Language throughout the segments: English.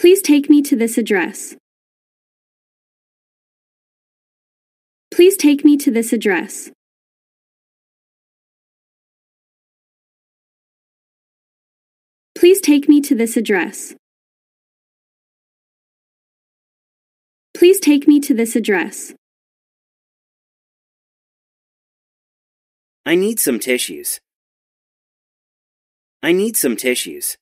Please take me to this address. Please take me to this address. Please take me to this address. Please take me to this address. I need some tissues. I need some tissues.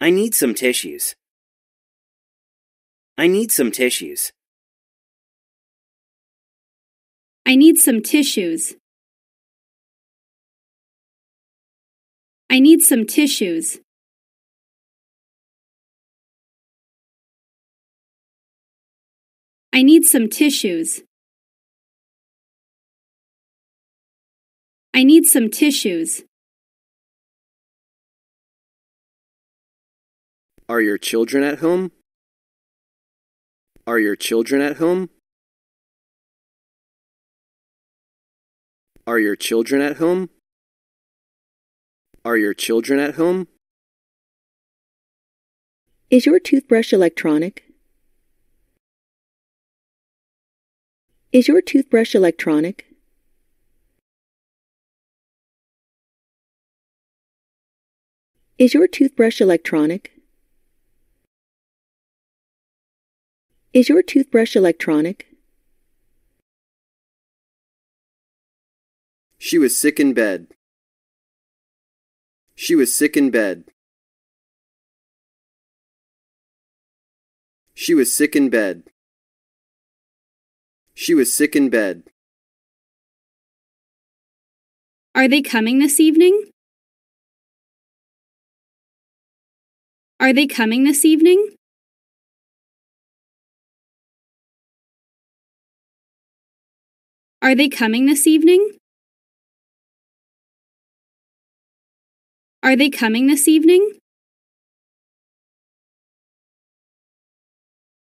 I need some tissues. I need some tissues. I need some tissues. I need some tissues. I need some tissues. I need some tissues. Are your children at home? Are your children at home? Are your children at home? Are your children at home? Is your toothbrush electronic? Is your toothbrush electronic? Is your toothbrush electronic? Is your toothbrush electronic? She was sick in bed. She was sick in bed. She was sick in bed. She was sick in bed. Are they coming this evening? Are they coming this evening? Are they coming this evening? Are they coming this evening?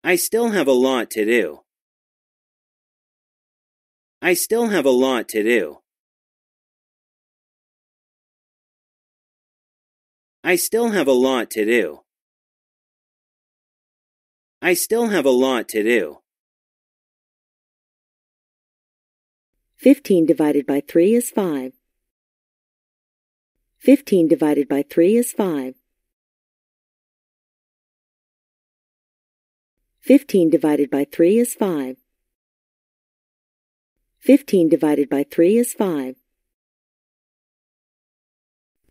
I still have a lot to do. I still have a lot to do. I still have a lot to do. I still have a lot to do. 15 divided by 3 is 5. 15 divided by 3 is 5. 15 divided by 3 is 5. 15 divided by 3 is 5.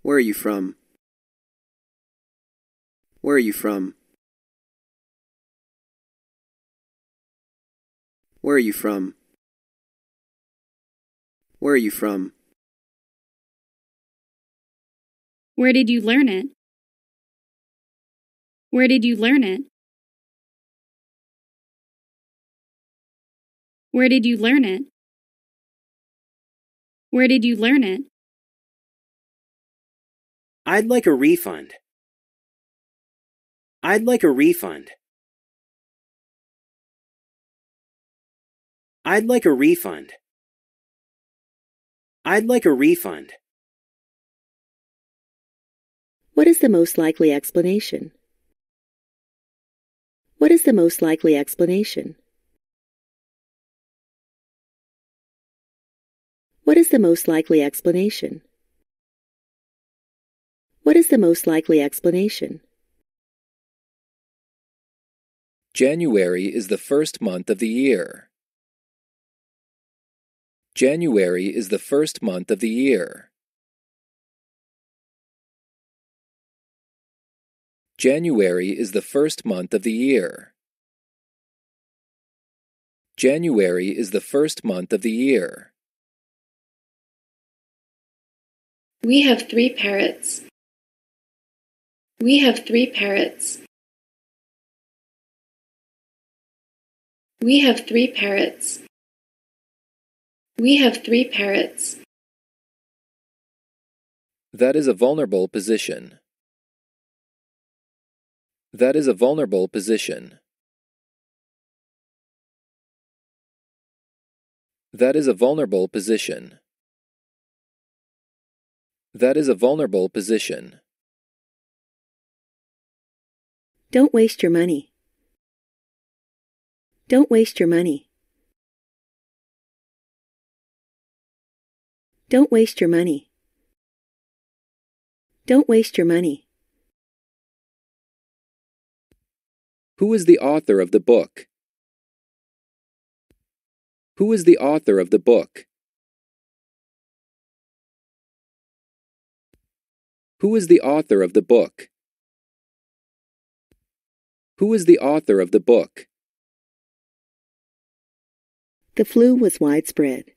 Where are you from? Where are you from? Where are you from? Where are you from? Where did you learn it? Where did you learn it? Where did you learn it? Where did you learn it? I'd like a refund. I'd like a refund. I'd like a refund. I'd like a refund. What is the most likely explanation? What is the most likely explanation? What is the most likely explanation? What is the most likely explanation? January is the first month of the year. January is the first month of the year. January is the first month of the year. January is the first month of the year. We have three parrots. We have three parrots. We have three parrots. We have three parrots. That is a vulnerable position. That is a vulnerable position. That is a vulnerable position. That is a vulnerable position. Don't waste your money. Don't waste your money. Don't waste your money. Don't waste your money. Who is the author of the book? Who is the author of the book? Who is the author of the book? Who is the author of the book? The flu was widespread.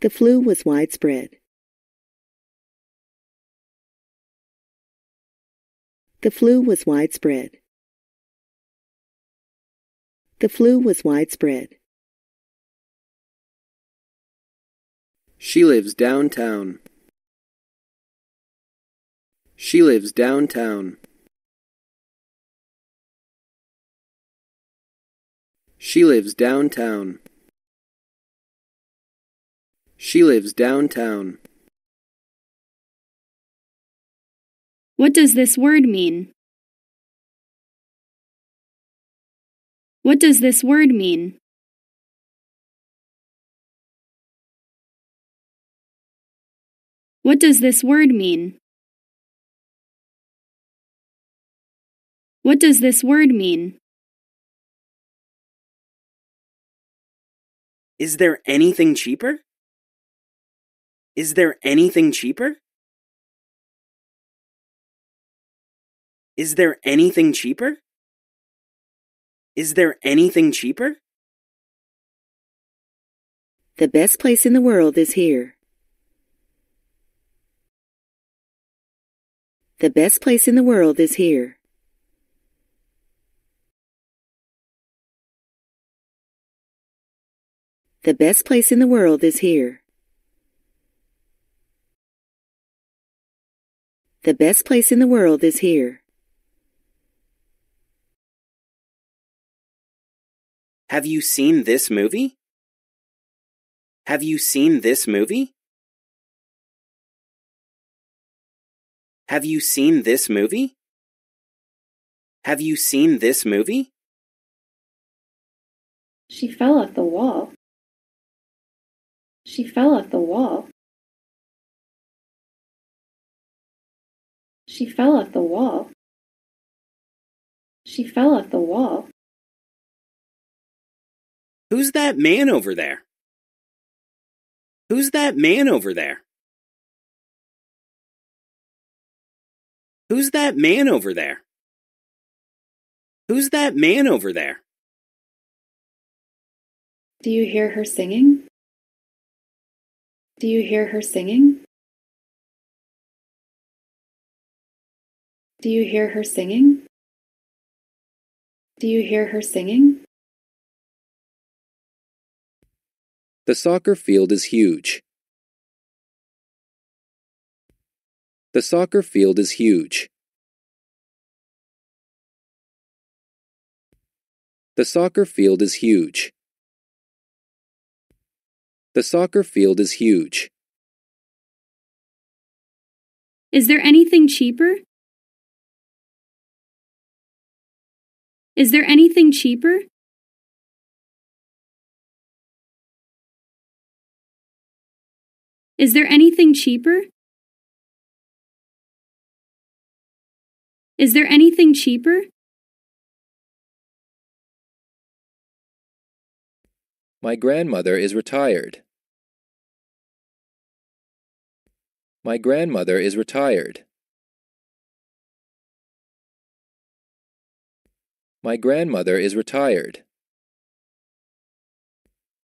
The flu was widespread. The flu was widespread. The flu was widespread. She lives downtown. She lives downtown. She lives downtown. She lives downtown. What does this word mean? What does this word mean? What does this word mean? What does this word mean? Is there anything cheaper? Is there anything cheaper? Is there anything cheaper? Is there anything cheaper? The best place in the world is here. The best place in the world is here. The best place in the world is here. The best place in the world is here. Have you seen this movie? Have you seen this movie? Have you seen this movie? Have you seen this movie? She fell off the wall. She fell off the wall. She fell off the wall. She fell off the wall. Who's that man over there? Who's that man over there? Who's that man over there? Who's that man over there? Do you hear her singing? Do you hear her singing? Do you hear her singing? Do you hear her singing? The soccer field is huge. The soccer field is huge. The soccer field is huge. The soccer field is huge. Is there anything cheaper? Is there anything cheaper? Is there anything cheaper? Is there anything cheaper? My grandmother is retired. My grandmother is retired. My grandmother is retired.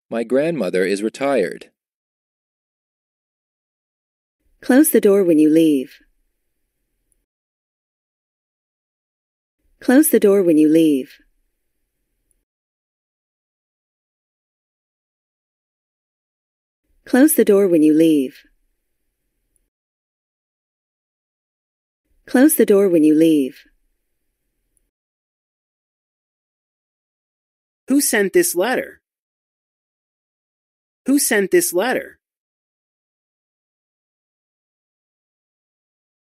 My grandmother is retired. Close the door when you leave. Close the door when you leave. Close the door when you leave. Close the door when you leave. Who sent this letter? Who sent this letter?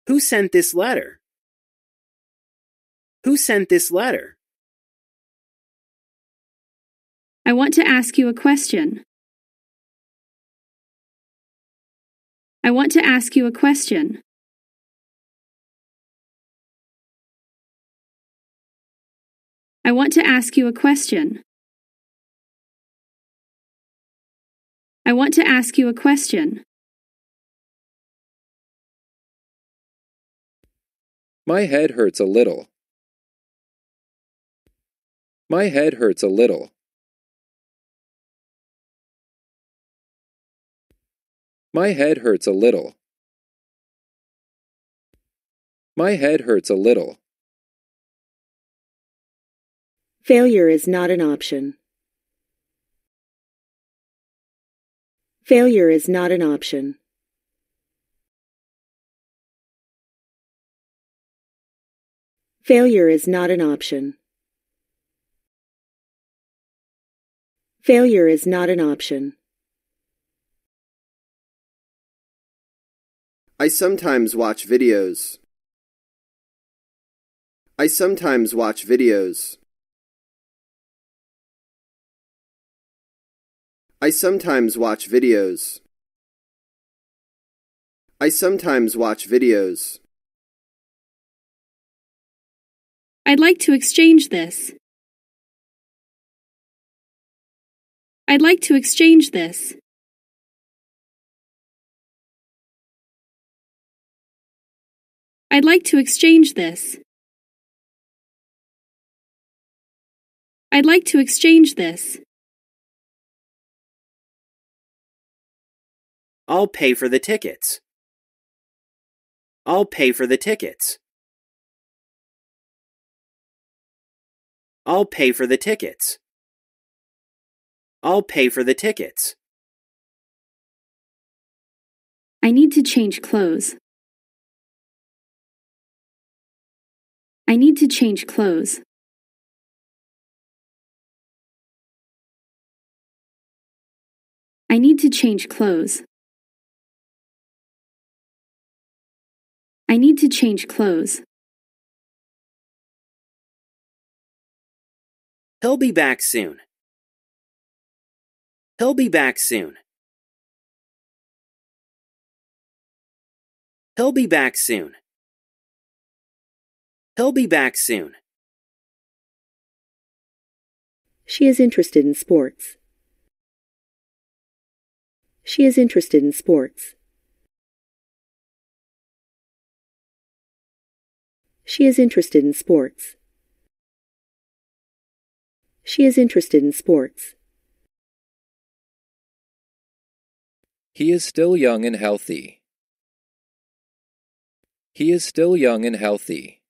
Who sent this letter? Who sent this letter? I want to ask you a question. I want to ask you a question. I want to ask you a question. I want to ask you a question. My head hurts a little. My head hurts a little. My head hurts a little. My head hurts a little. Failure is not an option. Failure is not an option. Failure is not an option. Failure is not an option. I sometimes watch videos. I sometimes watch videos. I sometimes watch videos. I sometimes watch videos. I'd like to exchange this. I'd like to exchange this. I'd like to exchange this. I'd like to exchange this. I'll pay for the tickets. I'll pay for the tickets. I'll pay for the tickets. I'll pay for the tickets. I need to change clothes. I need to change clothes. I need to change clothes. I need to change clothes. He'll be back soon. He'll be back soon. He'll be back soon. He'll be back soon. She is interested in sports. She is interested in sports. She is interested in sports. She is interested in sports. He is still young and healthy. He is still young and healthy.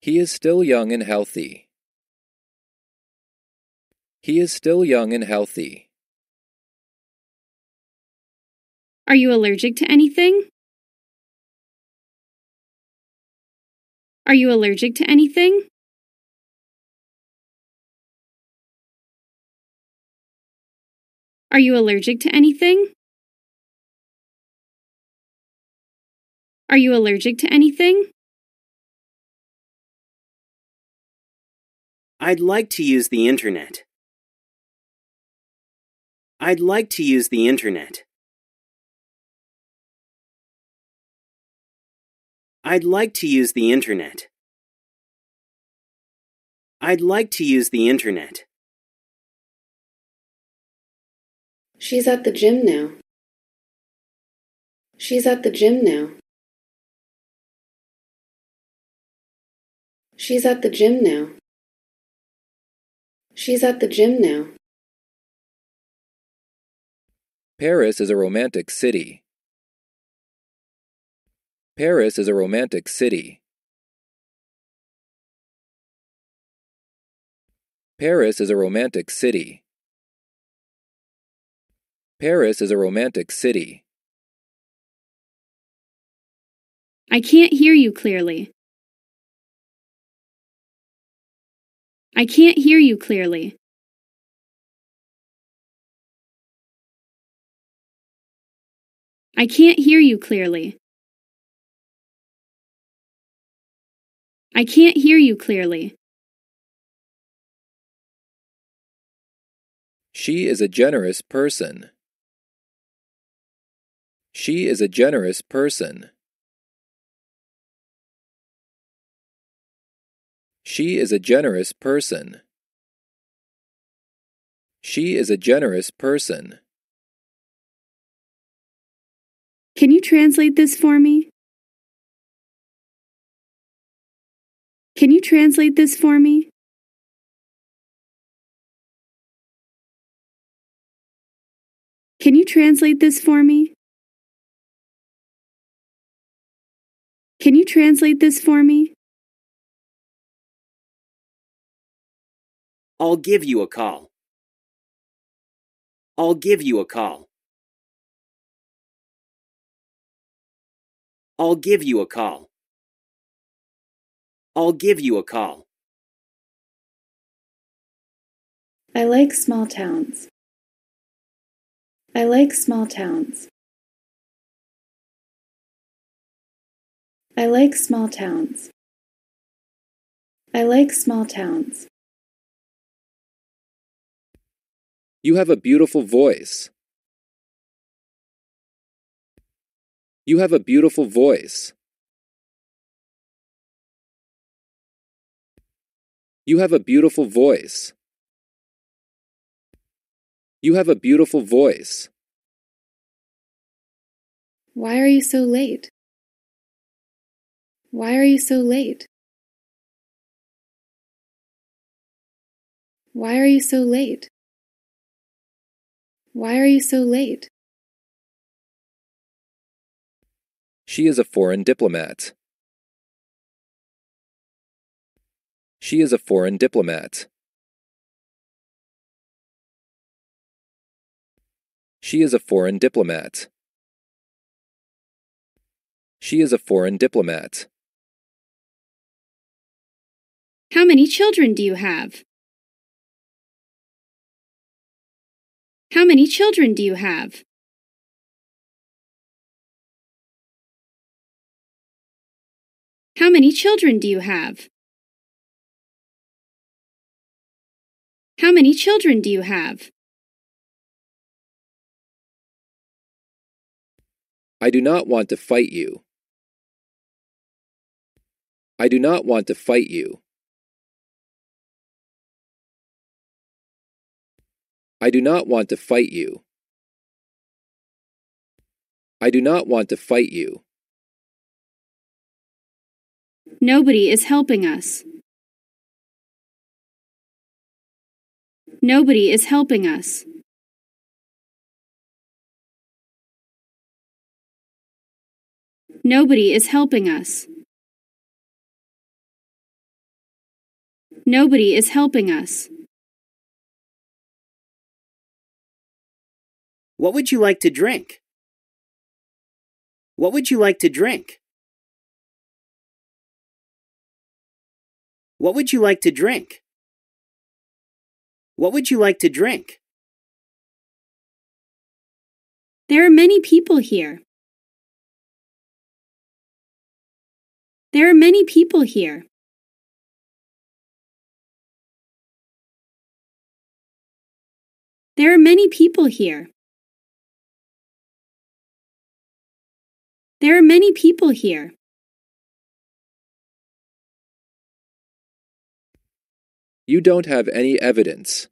He is still young and healthy. He is still young and healthy. Are you allergic to anything? Are you allergic to anything? Are you allergic to anything? Are you allergic to anything? I'd like to use the internet. I'd like to use the internet. I'd like to use the internet. I'd like to use the internet. She's at the gym now. She's at the gym now. She's at the gym now. She's at the gym now. Paris is a romantic city. Paris is a romantic city. Paris is a romantic city. Paris is a romantic city. I can't hear you clearly. I can't hear you clearly. I can't hear you clearly. I can't hear you clearly. She is a generous person. She is a generous person. She is a generous person. She is a generous person. Can you translate this for me? Can you translate this for me? Can you translate this for me? Can you translate this for me? I'll give you a call. I'll give you a call. I'll give you a call. I'll give you a call. I like small towns. I like small towns. I like small towns. I like small towns. You have a beautiful voice. You have a beautiful voice. You have a beautiful voice. You have a beautiful voice. Why are you so late? Why are you so late? Why are you so late? Why are you so late? She is a foreign diplomat. She is a foreign diplomat. She is a foreign diplomat. She is a foreign diplomat. How many children do you have? How many children do you have? How many children do you have? How many children do you have? I do not want to fight you. I do not want to fight you. I do not want to fight you. I do not want to fight you. Nobody is helping us. Nobody is helping us. Nobody is helping us. Nobody is helping us. What would you like to drink? What would you like to drink? What would you like to drink? What would you like to drink? There are many people here. There are many people here. There are many people here. There are many people here. You don't have any evidence.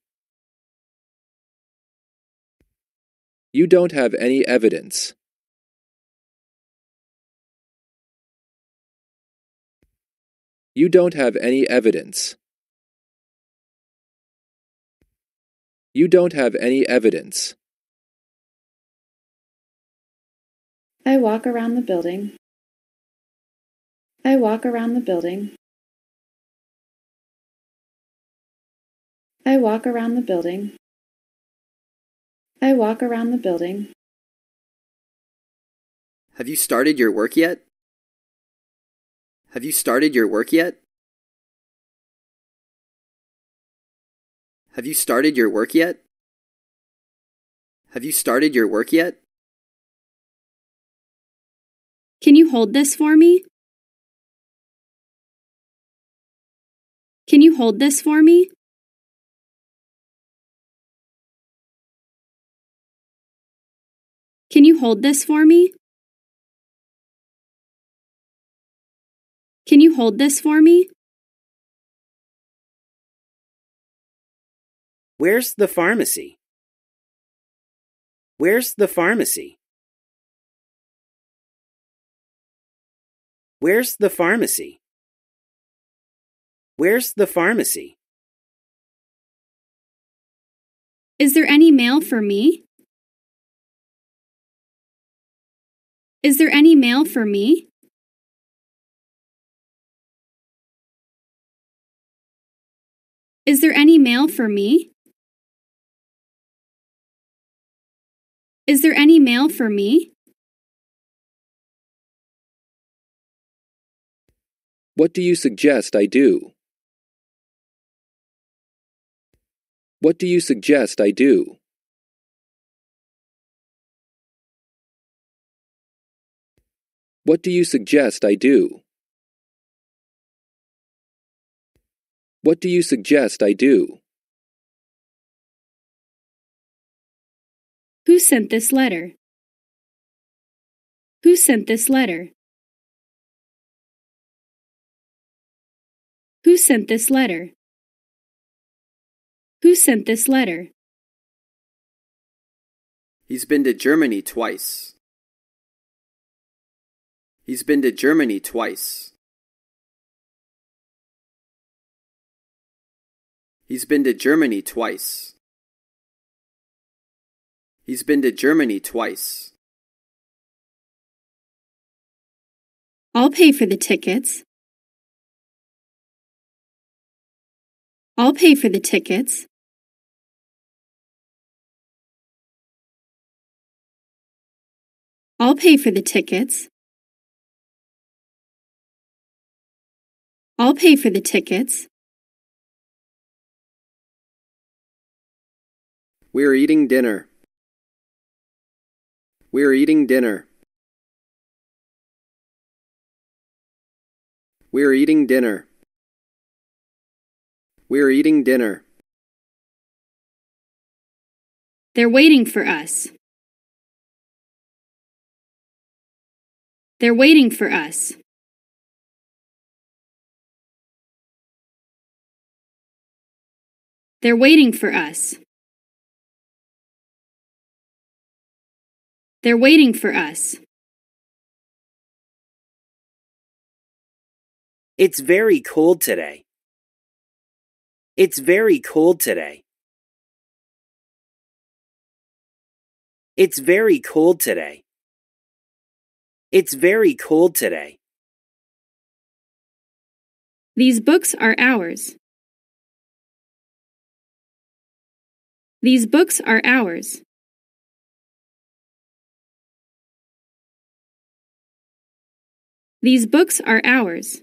You don't have any evidence. You don't have any evidence. You don't have any evidence. I walk around the building. I walk around the building. I walk around the building. I walk around the building. Have you started your work yet? Have you started your work yet? Have you started your work yet? Have you started your work yet? Can you hold this for me? Can you hold this for me? Can you hold this for me? Can you hold this for me? Where's the pharmacy? Where's the pharmacy? Where's the pharmacy? Where's the pharmacy? Is there any mail for me? Is there any mail for me? Is there any mail for me? Is there any mail for me? What do you suggest I do? What do you suggest I do? What do you suggest I do? What do you suggest I do? Who sent this letter? Who sent this letter? Who sent this letter? Who sent this letter? He's been to Germany twice. He's been to Germany twice. He's been to Germany twice. He's been to Germany twice. I'll pay for the tickets. I'll pay for the tickets. I'll pay for the tickets. I'll pay for the tickets. We're eating dinner. We're eating dinner. We're eating dinner. We're eating dinner. They're waiting for us. They're waiting for us. They're waiting for us. They're waiting for us. It's very cold today. It's very cold today. It's very cold today. It's very cold today. These books are ours. These books are ours. These books are ours.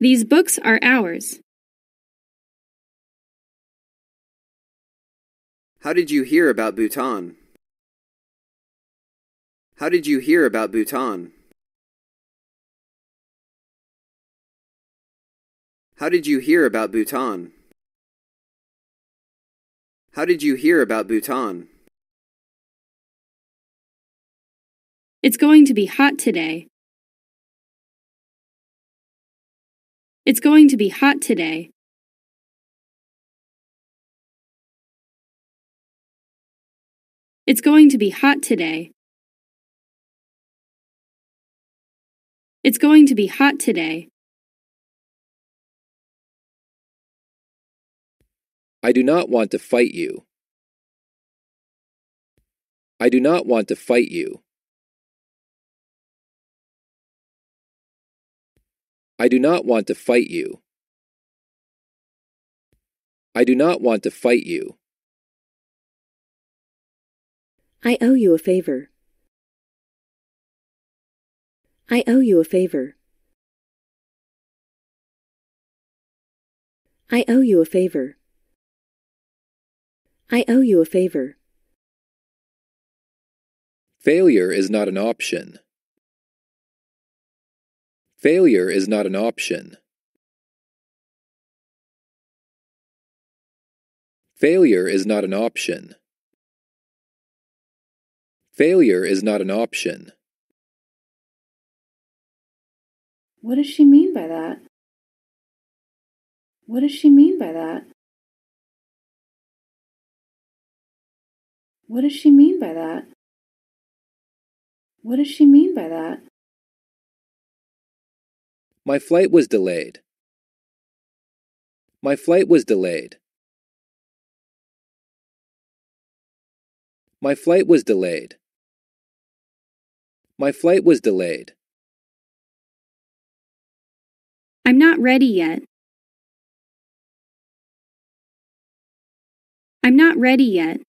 These books are ours. How did you hear about Bhutan? How did you hear about Bhutan? How did you hear about Bhutan? How did you hear about Bhutan? It's going to be hot today. It's going to be hot today. It's going to be hot today. It's going to be hot today. I do not want to fight you. I do not want to fight you. I do not want to fight you. I do not want to fight you. I owe you a favor. I owe you a favor. I owe you a favor. I owe you a favor. Failure is not an option. Failure is not an option. Failure is not an option. Failure is not an option. What does she mean by that? What does she mean by that? What does she mean by that? What does she mean by that? My flight was delayed. My flight was delayed. My flight was delayed. My flight was delayed. I'm not ready yet. I'm not ready yet.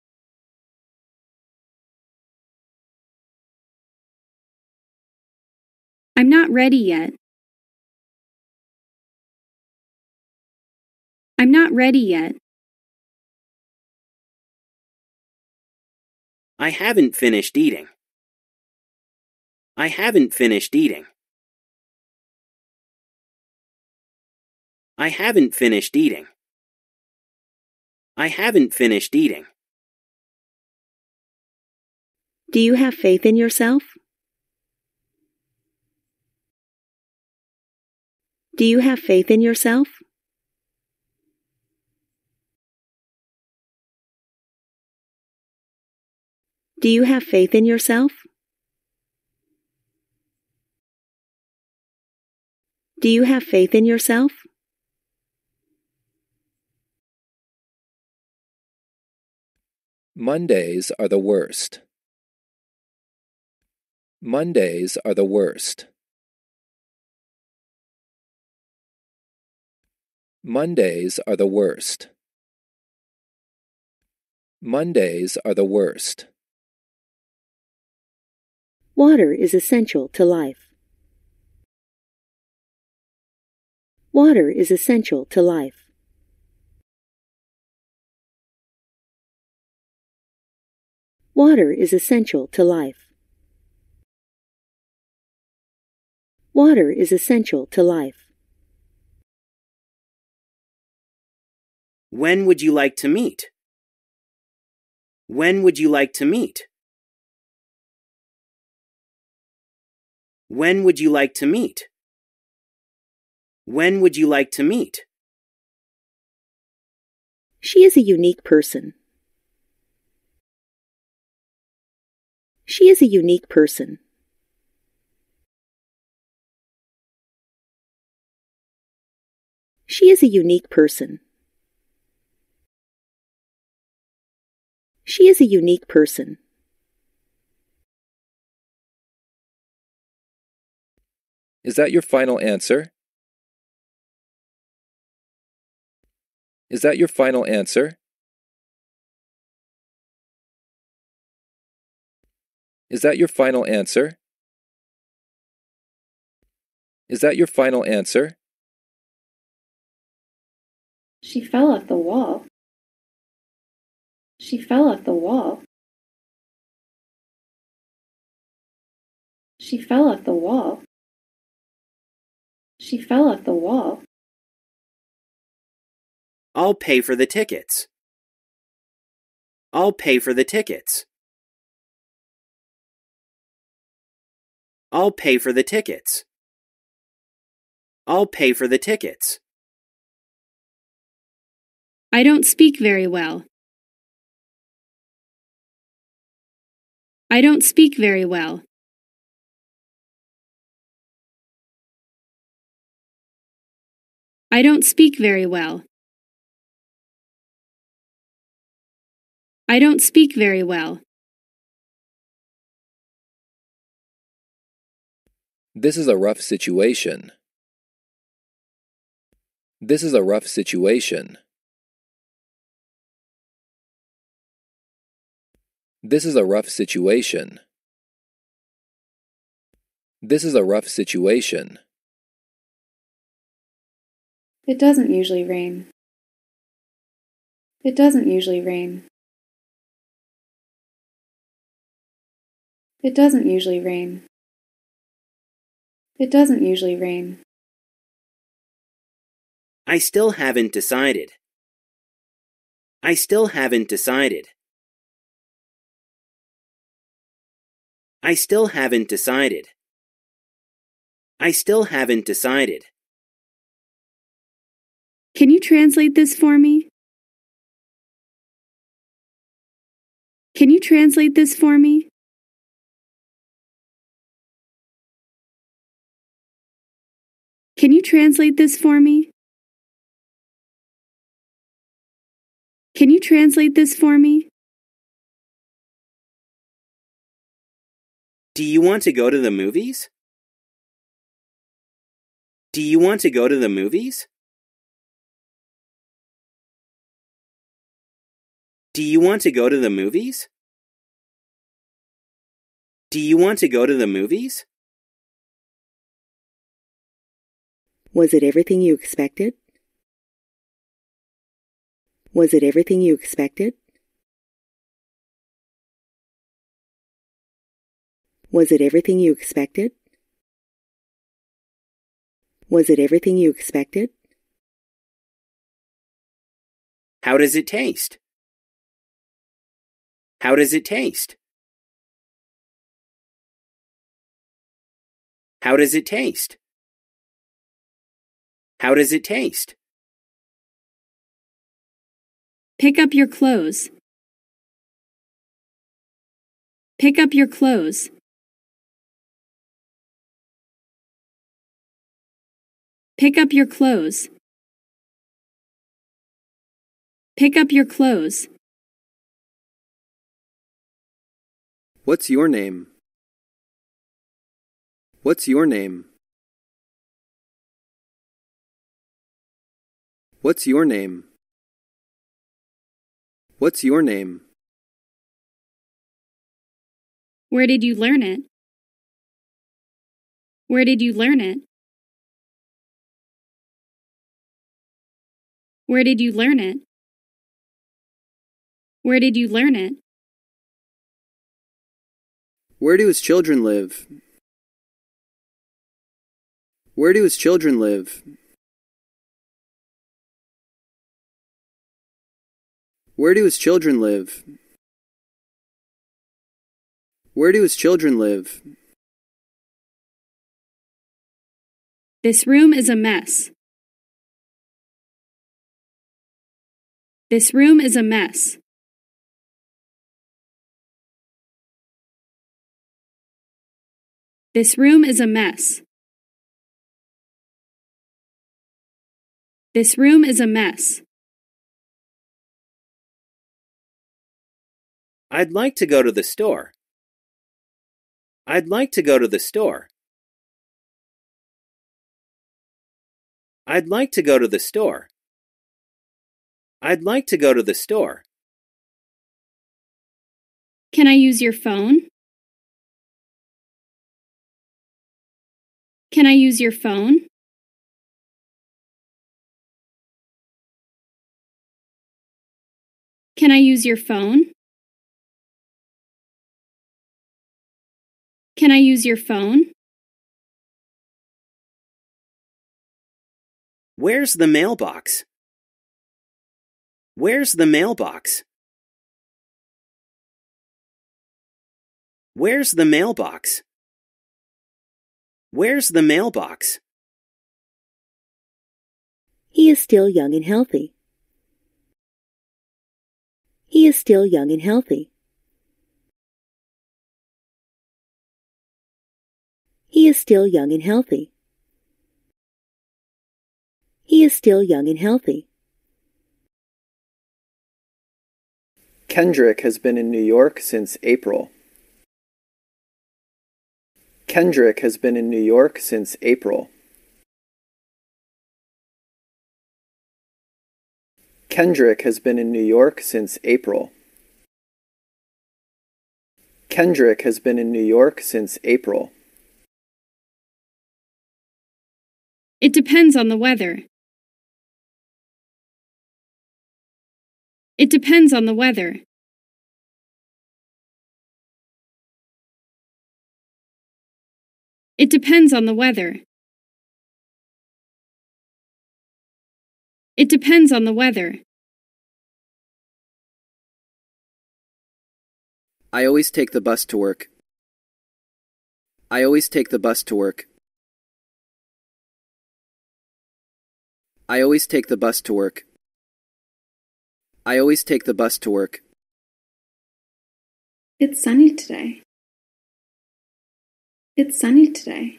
I'm not ready yet. I'm not ready yet. I haven't finished eating. I haven't finished eating. I haven't finished eating. I haven't finished eating. Do you have faith in yourself? Do you have faith in yourself? Do you have faith in yourself? Do you have faith in yourself? Mondays are the worst. Mondays are the worst. Mondays are the worst. Mondays are the worst. Water is essential to life. Water is essential to life. Water is essential to life. Water is essential to life. When would you like to meet? When would you like to meet? When would you like to meet? When would you like to meet? She is a unique person. She is a unique person. She is a unique person. She is a unique person. Is that your final answer? Is that your final answer? Is that your final answer? Is that your final answer? She fell off the wall. She fell off the wall. She fell off the wall. She fell off the wall. I'll pay for the tickets. I'll pay for the tickets. I'll pay for the tickets. I'll pay for the tickets. I don't speak very well. I don't speak very well. I don't speak very well. I don't speak very well. This is a rough situation. This is a rough situation. This is a rough situation. This is a rough situation. It doesn't usually rain. It doesn't usually rain. It doesn't usually rain. It doesn't usually rain. I still haven't decided. I still haven't decided. I still haven't decided. I still haven't decided. Can you translate this for me? Can you translate this for me? Can you translate this for me? Can you translate this for me? Do you want to go to the movies? Do you want to go to the movies? Do you want to go to the movies? Do you want to go to the movies? Was it everything you expected? Was it everything you expected? Was it everything you expected? Was it everything you expected? How does it taste? How does it taste? How does it taste? How does it taste? Pick up your clothes. Pick up your clothes. Pick up your clothes. Pick up your clothes. What's your name? What's your name? What's your name? What's your name? Where did you learn it? Where did you learn it? Where did you learn it? Where did you learn it? Where do his children live? Where do his children live? Where do his children live? Where do his children live? This room is a mess. This room is a mess. This room is a mess. This room is a mess. I'd like to go to the store. I'd like to go to the store. I'd like to go to the store. I'd like to go to the store. Can I use your phone? Can I use your phone? Can I use your phone? Can I use your phone? Where's the mailbox? Where's the mailbox? Where's the mailbox? Where's the mailbox? He is still young and healthy. He is still young and healthy. He is still young and healthy. He is still young and healthy. Kendrick has been in New York since April. Kendrick has been in New York since April. Kendrick has been in New York since April. Kendrick has been in New York since April. It depends on the weather. It depends on the weather. It depends on the weather. It depends on the weather. I always take the bus to work. I always take the bus to work. I always take the bus to work. I always take the bus to work. It's sunny today. It's sunny today.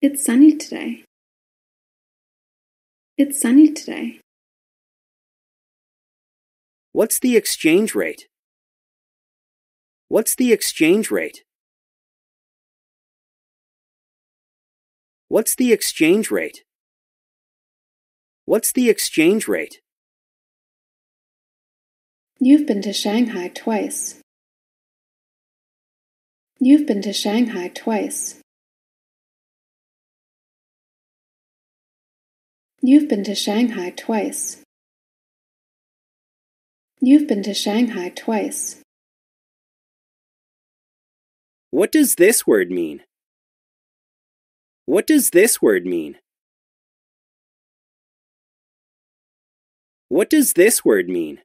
It's sunny today. It's sunny today. What's the exchange rate? What's the exchange rate? What's the exchange rate? What's the exchange rate? You've been to Shanghai twice. You've been to Shanghai twice. You've been to Shanghai twice. You've been to Shanghai twice. What does this word mean? What does this word mean? What does this word mean?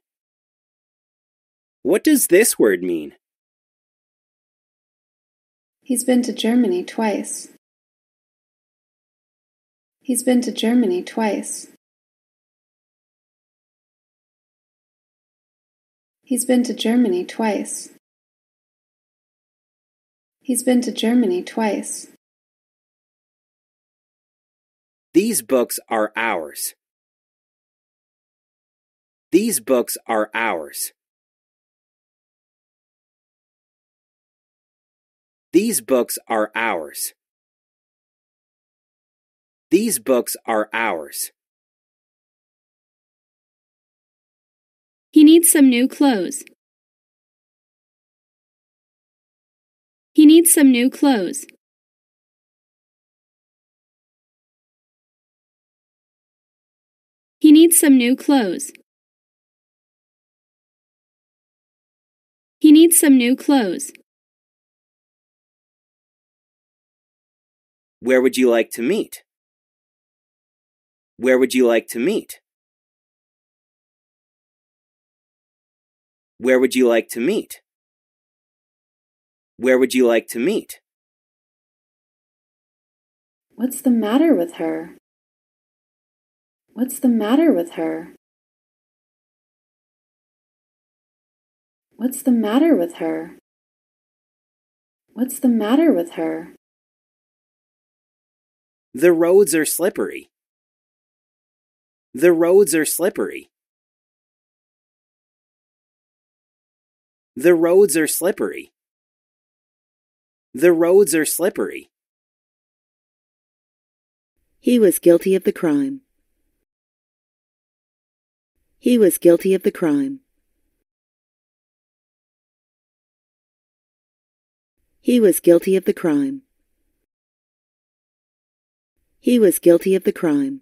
What does this word mean? He's been to Germany twice. He's been to Germany twice. He's been to Germany twice. He's been to Germany twice. These books are ours. These books are ours. These books are ours. These books are ours. He needs some new clothes. He needs some new clothes. He needs some new clothes. He needs some new clothes. Where would you like to meet? Where would you like to meet? Where would you like to meet? Where would you like to meet? What's the matter with her? What's the matter with her? What's the matter with her? What's the matter with her? The roads are slippery. The roads are slippery. The roads are slippery. The roads are slippery. He was guilty of the crime. He was guilty of the crime. He was guilty of the crime. He was guilty of the crime.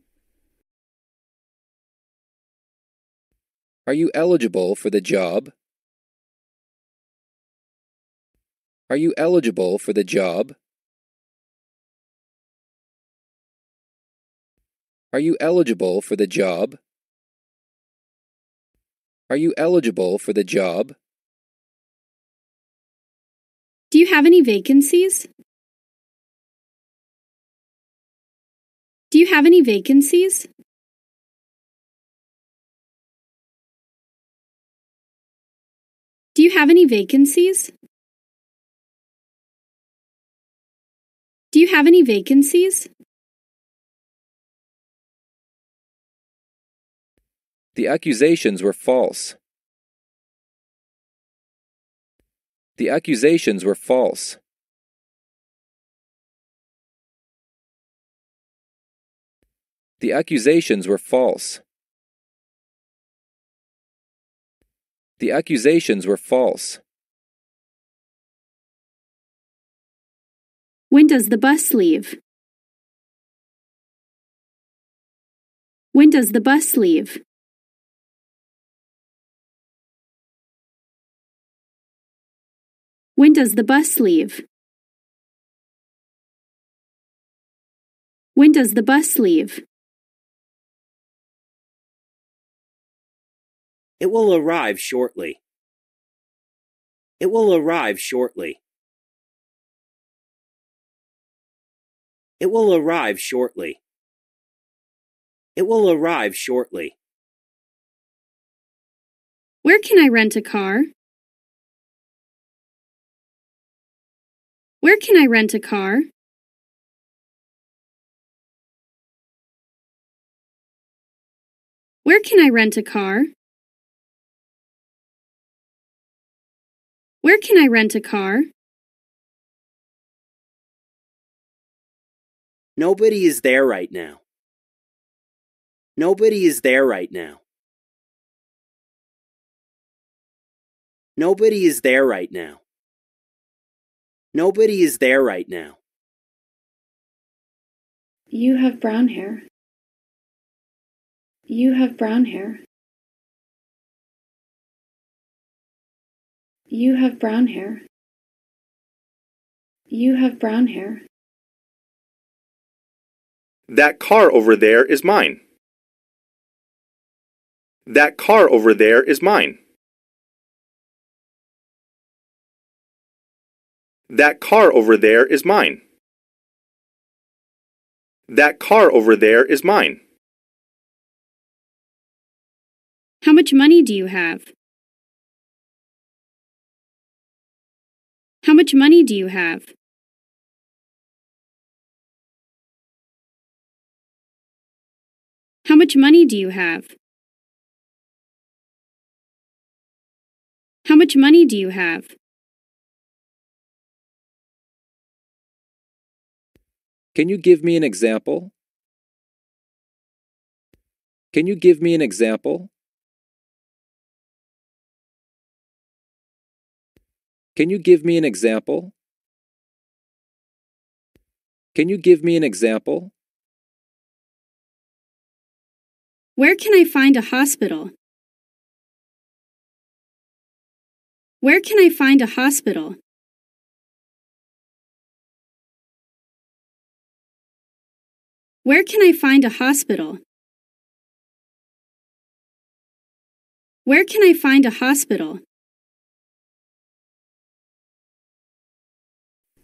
Are you eligible for the job? Are you eligible for the job? Are you eligible for the job? Are you eligible for the job? Do you have any vacancies? Do you have any vacancies? Do you have any vacancies? Do you have any vacancies? The accusations were false. The accusations were false. The accusations were false. The accusations were false. When does the bus leave? When does the bus leave? When does the bus leave? When does the bus leave? It will arrive shortly. It will arrive shortly. It will arrive shortly. It will arrive shortly. Where can I rent a car? Where can I rent a car? Where can I rent a car? Where can I rent a car? Nobody is there right now. Nobody is there right now. Nobody is there right now. Nobody is there right now. You have brown hair. You have brown hair. You have brown hair. You have brown hair. That car over there is mine. That car over there is mine. That car over there is mine. That car over there is mine. How much money do you have? How much money do you have? How much money do you have? How much money do you have? Can you give me an example? Can you give me an example? Can you give me an example? Can you give me an example? Where can I find a hospital? Where can I find a hospital? Where can I find a hospital? Where can I find a hospital?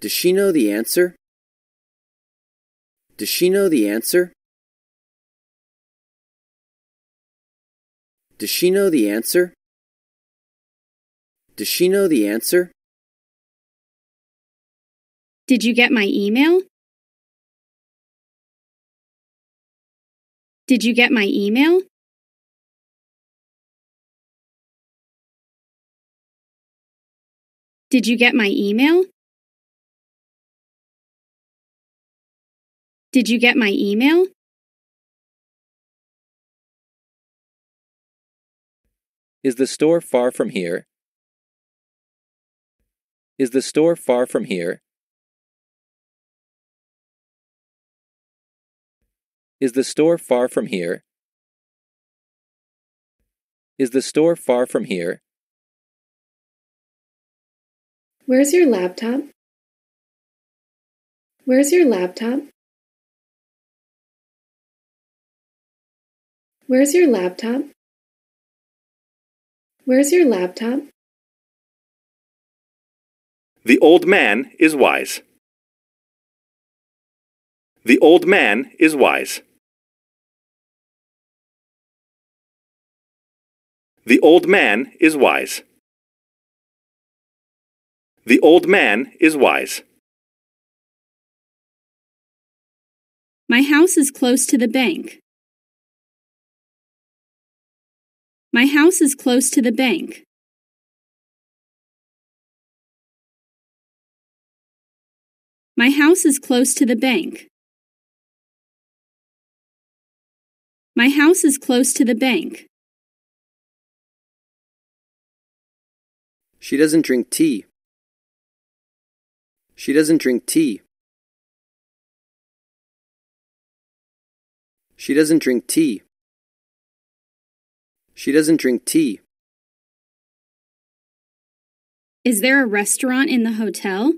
Does she know the answer? Does she know the answer? Does she know the answer? Does she know the answer? Did you get my email? Did you get my email? Did you get my email? Did you get my email? Is the store far from here? Is the store far from here? Is the store far from here? Is the store far from here? Where's your laptop? Where's your laptop? Where's your laptop? Where's your laptop? The old man is wise. The old man is wise. The old man is wise. The old man is wise. My house is close to the bank. My house is close to the bank. My house is close to the bank. My house is close to the bank. She doesn't drink tea. She doesn't drink tea. She doesn't drink tea. She doesn't drink tea. Is there a restaurant in the hotel?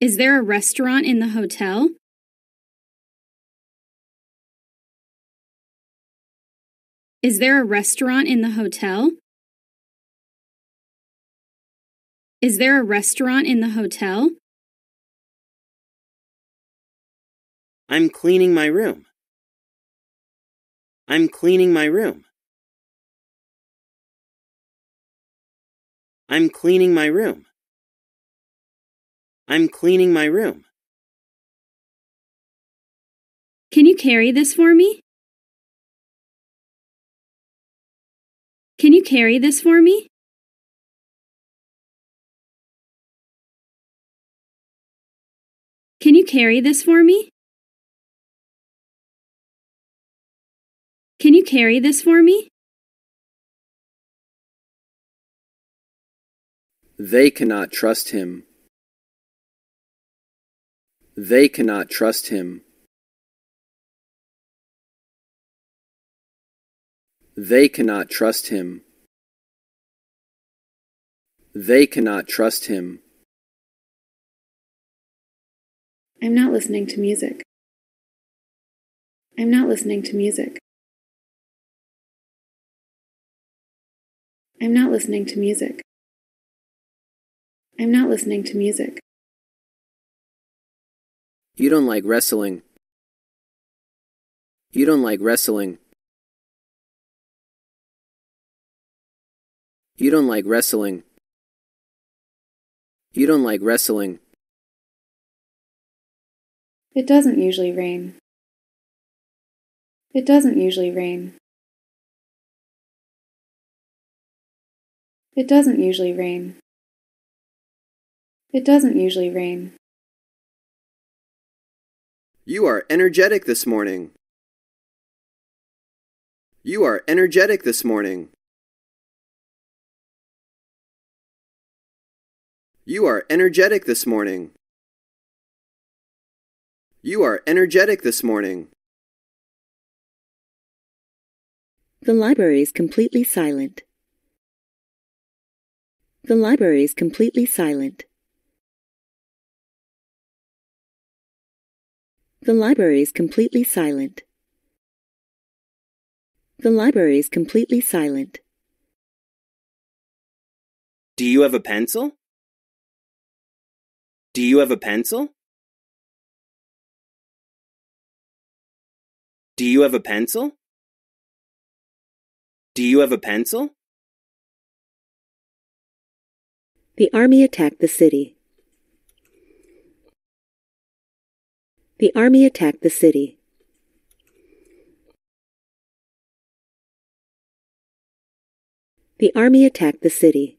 Is there a restaurant in the hotel? Is there a restaurant in the hotel? Is there a restaurant in the hotel? I'm cleaning my room. I'm cleaning my room. I'm cleaning my room. I'm cleaning my room. Can you carry this for me? Can you carry this for me? Can you carry this for me? Can you carry this for me? They cannot trust him. They cannot trust him. They cannot trust him. They cannot trust him. I'm not listening to music. I'm not listening to music. I'm not listening to music. I'm not listening to music. You don't like wrestling. You don't like wrestling. You don't like wrestling. You don't like wrestling. It doesn't usually rain. It doesn't usually rain. It doesn't usually rain. It doesn't usually rain. You are energetic this morning. You are energetic this morning. You are energetic this morning. You are energetic this morning. The library is completely silent. The library is completely silent. The library is completely silent. The library is completely silent. Do you have a pencil? Do you have a pencil? Do you have a pencil? Do you have a pencil? The army attacked the city. The army attacked the city. The army attacked the city.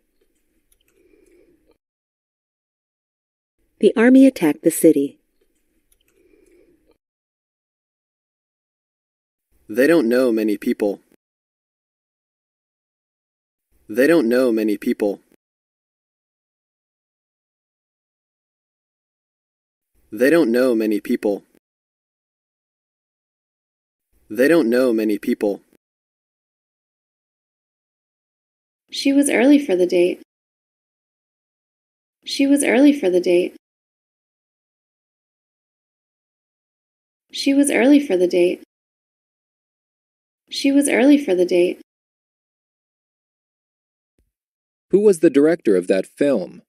The army attacked the city. They don't know many people. They don't know many people. They don't know many people. They don't know many people. She was early for the date. She was early for the date. She was early for the date. She was early for the date. Who was the director of that film?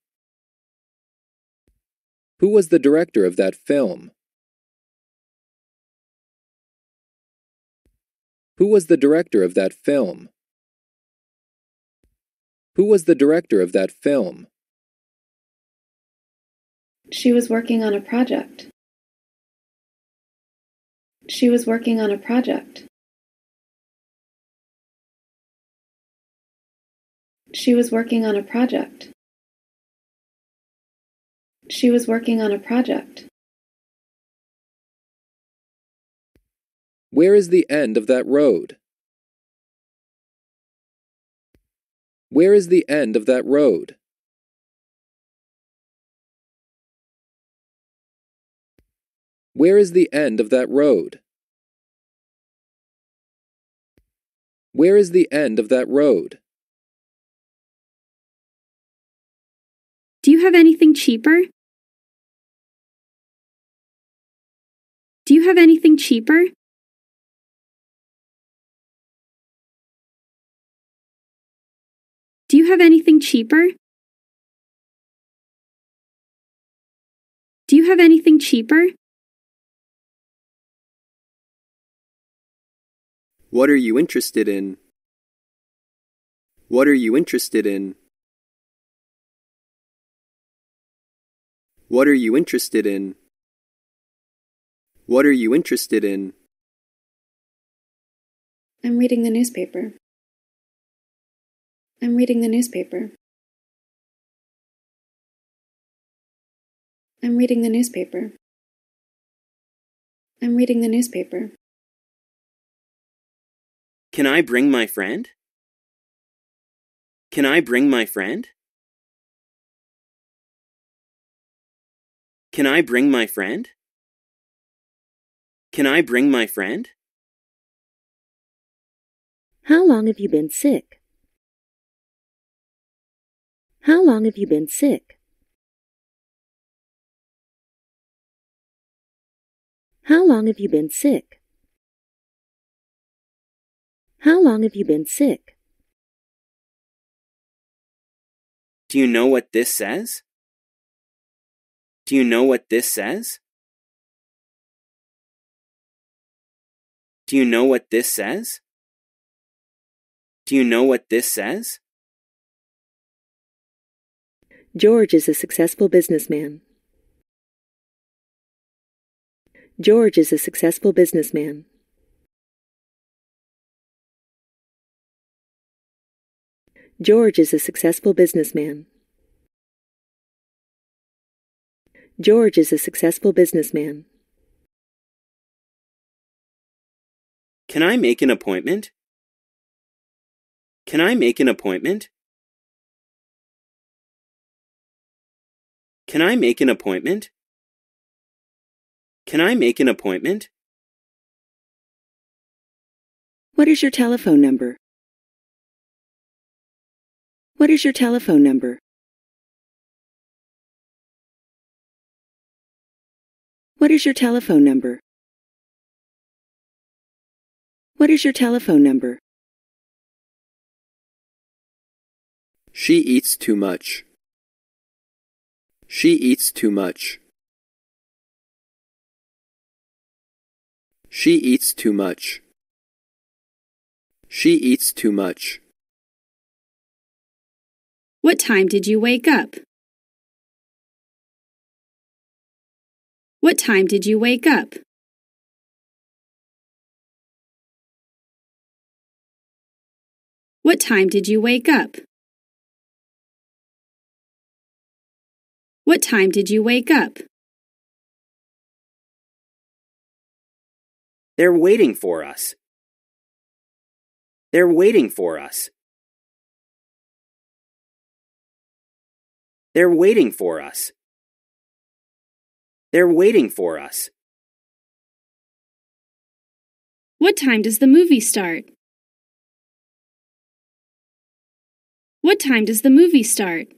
Who was the director of that film? Who was the director of that film? Who was the director of that film? She was working on a project. She was working on a project. She was working on a project. She was working on a project. Where is the end of that road? Where is the end of that road? Where is the end of that road? Where is the end of that road? Do you have anything cheaper? Do you have anything cheaper? Do you have anything cheaper? Do you have anything cheaper? What are you interested in? What are you interested in? What are you interested in? What are you interested in? I'm reading the newspaper. I'm reading the newspaper. I'm reading the newspaper. I'm reading the newspaper. Can I bring my friend? Can I bring my friend? Can I bring my friend? Can I bring my friend? How long have you been sick? How long have you been sick? How long have you been sick? How long have you been sick? Do you know what this says? Do you know what this says? Do you know what this says? Do you know what this says? George is a successful businessman. George is a successful businessman. George is a successful businessman. George is a successful businessman. Can I make an appointment? Can I make an appointment? Can I make an appointment? Can I make an appointment? What is your telephone number? What is your telephone number? What is your telephone number? What is your telephone number? She eats too much. She eats too much. She eats too much. She eats too much. What time did you wake up? What time did you wake up? What time did you wake up? What time did you wake up? They're waiting for us. They're waiting for us. They're waiting for us. They're waiting for us. What time does the movie start? What time does the movie start?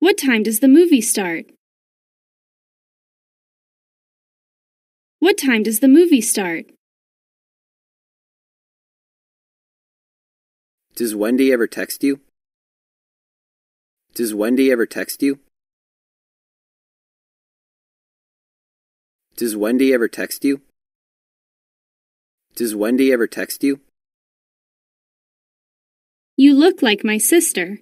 What time does the movie start? What time does the movie start? Does Wendy ever text you? Does Wendy ever text you? Does Wendy ever text you? Does Wendy ever text you? You look like my sister.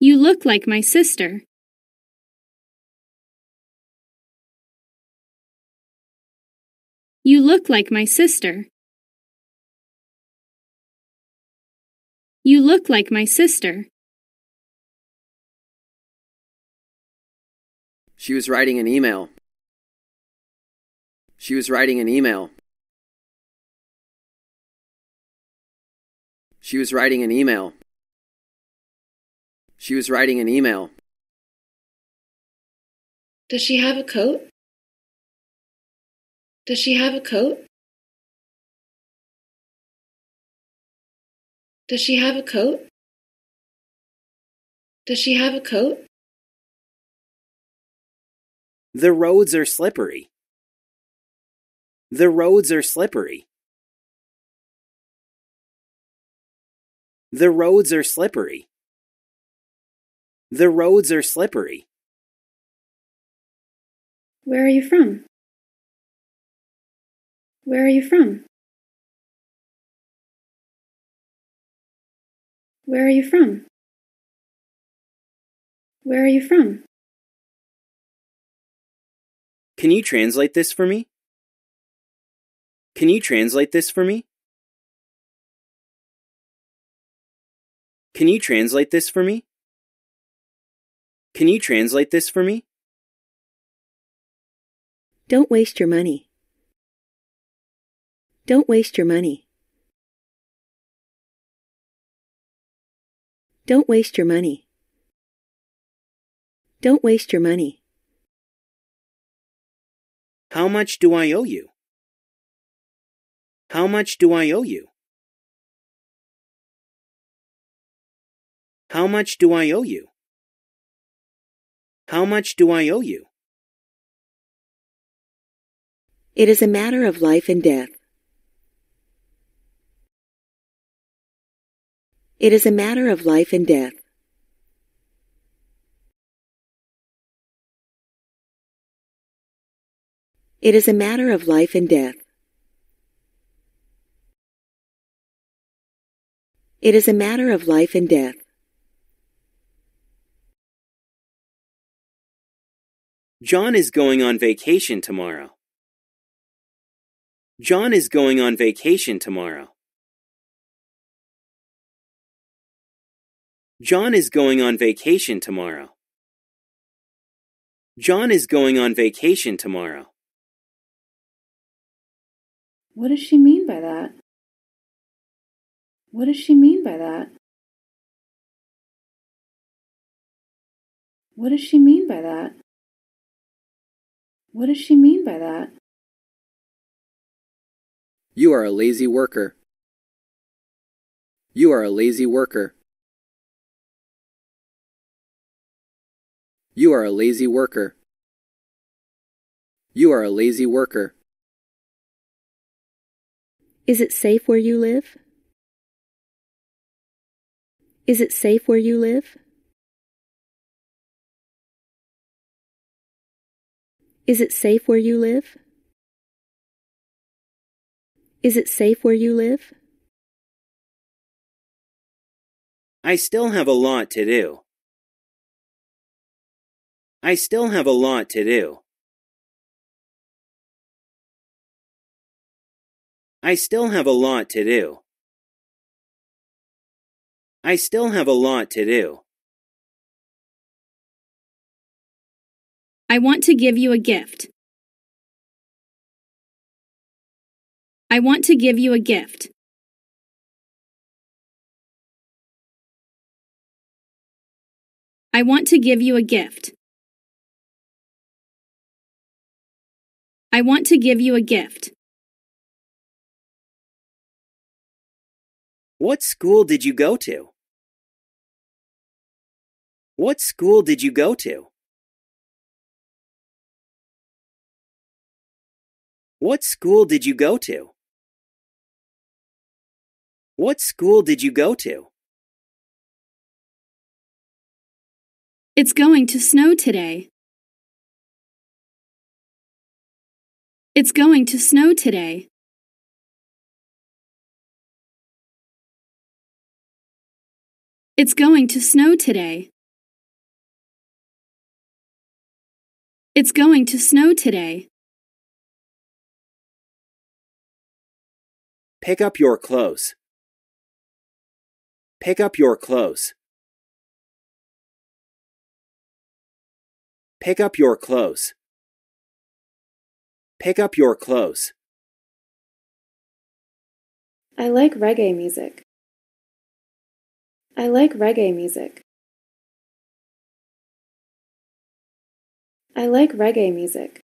You look like my sister. You look like my sister. You look like my sister. She was writing an email. She was writing an email. She was writing an email. She was writing an email. Does she have a coat? Does she have a coat? Does she have a coat? Does she have a coat? The roads are slippery. The roads are slippery. The roads are slippery. The roads are slippery. Where are you from? Where are you from? Where are you from? Where are you from? Can you translate this for me? Can you translate this for me? Can you translate this for me? Can you translate this for me? Don't waste your money. Don't waste your money. Don't waste your money. Don't waste your money. How much do I owe you? How much do I owe you? How much do I owe you? How much do I owe you? It is a matter of life and death. It is a matter of life and death. It is a matter of life and death. It is a matter of life and death. John is going on vacation tomorrow. John is going on vacation tomorrow. John is going on vacation tomorrow. John is going on vacation tomorrow. What does she mean by that? What does she mean by that? What does she mean by that? What does she mean by that? You are a lazy worker. You are a lazy worker. You are a lazy worker. You are a lazy worker. Is it safe where you live? Is it safe where you live? Is it safe where you live? Is it safe where you live? I still have a lot to do. I still have a lot to do. I still have a lot to do. I still have a lot to do. I want to give you a gift. I want to give you a gift. I want to give you a gift. I want to give you a gift. What school did you go to? What school did you go to? What school did you go to? What school did you go to? It's going to snow today. It's going to snow today. It's going to snow today. It's going to snow today. Pick up your clothes. Pick up your clothes. Pick up your clothes. Pick up your clothes. I like reggae music. I like reggae music. I like reggae music.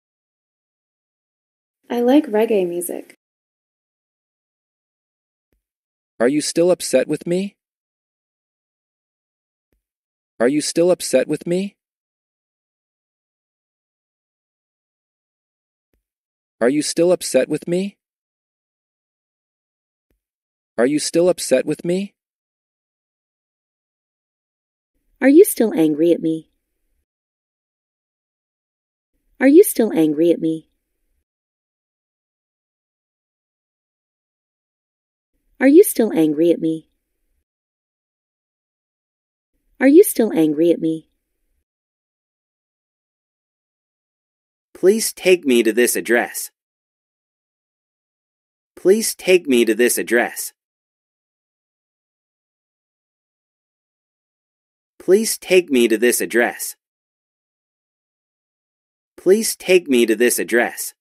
I like reggae music. Are you still upset with me? Are you still upset with me? Are you still upset with me? Are you still upset with me? Are you still angry at me? Are you still angry at me? Are you still angry at me? Are you still angry at me? Please take me to this address. Please take me to this address. Please take me to this address. Please take me to this address.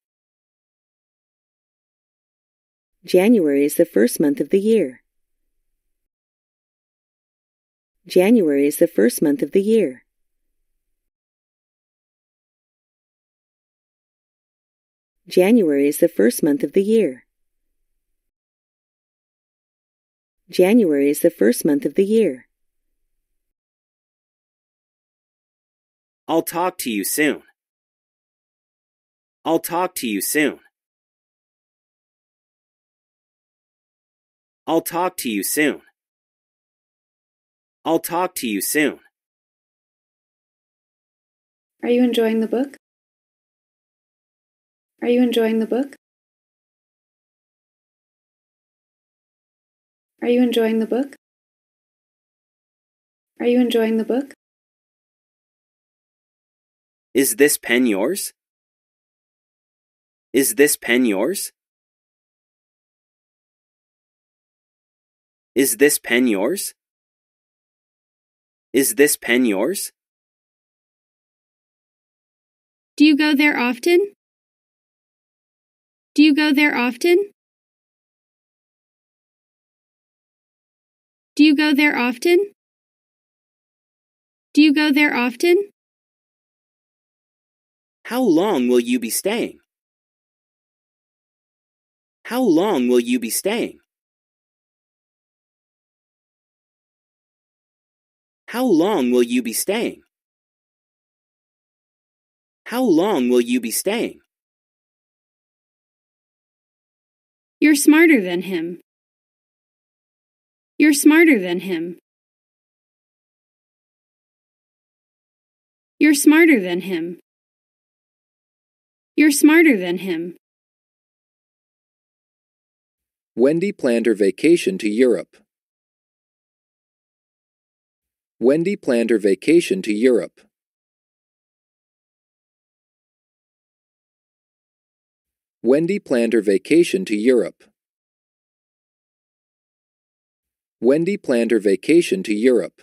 January is the first month of the year. January is the first month of the year. January is the first month of the year. January is the first month of the year. I'll talk to you soon. I'll talk to you soon. I'll talk to you soon. I'll talk to you soon. Are you enjoying the book? Are you enjoying the book? Are you enjoying the book? Are you enjoying the book? Is this pen yours? Is this pen yours? Is this pen yours? Is this pen yours? Do you go there often? Do you go there often? Do you go there often? Do you go there often? How long will you be staying? How long will you be staying? How long will you be staying? How long will you be staying? You're smarter than him. You're smarter than him. You're smarter than him. You're smarter than him. Wendy planned her vacation to Europe. Wendy planned her vacation to Europe. Wendy planned her vacation to Europe. Wendy planned her vacation to Europe.